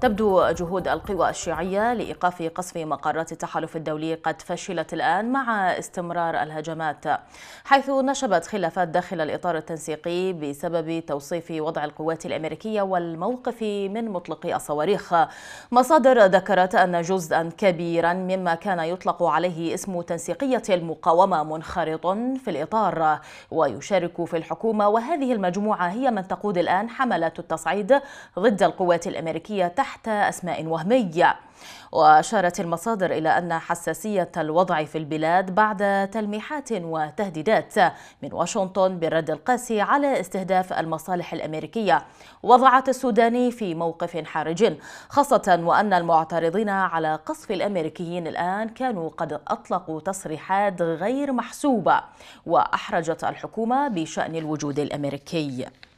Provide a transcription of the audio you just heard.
تبدو جهود القوى الشيعية لإيقاف قصف مقرات التحالف الدولي قد فشلت الآن مع استمرار الهجمات حيث نشبت خلافات داخل الإطار التنسيقي بسبب توصيف وضع القوات الأمريكية والموقف من مطلقي الصواريخ مصادر ذكرت أن جزءا كبيرا مما كان يطلق عليه اسم تنسيقية المقاومة منخرط في الإطار ويشارك في الحكومة وهذه المجموعة هي من تقود الآن حملات التصعيد ضد القوات الأمريكية تحت تحت أسماء وهمية وأشارت المصادر إلى أن حساسية الوضع في البلاد بعد تلميحات وتهديدات من واشنطن بالرد القاسي على استهداف المصالح الأمريكية وضعت السوداني في موقف حرج خاصة وأن المعترضين على قصف الأمريكيين الآن كانوا قد أطلقوا تصريحات غير محسوبة وأحرجت الحكومة بشأن الوجود الأمريكي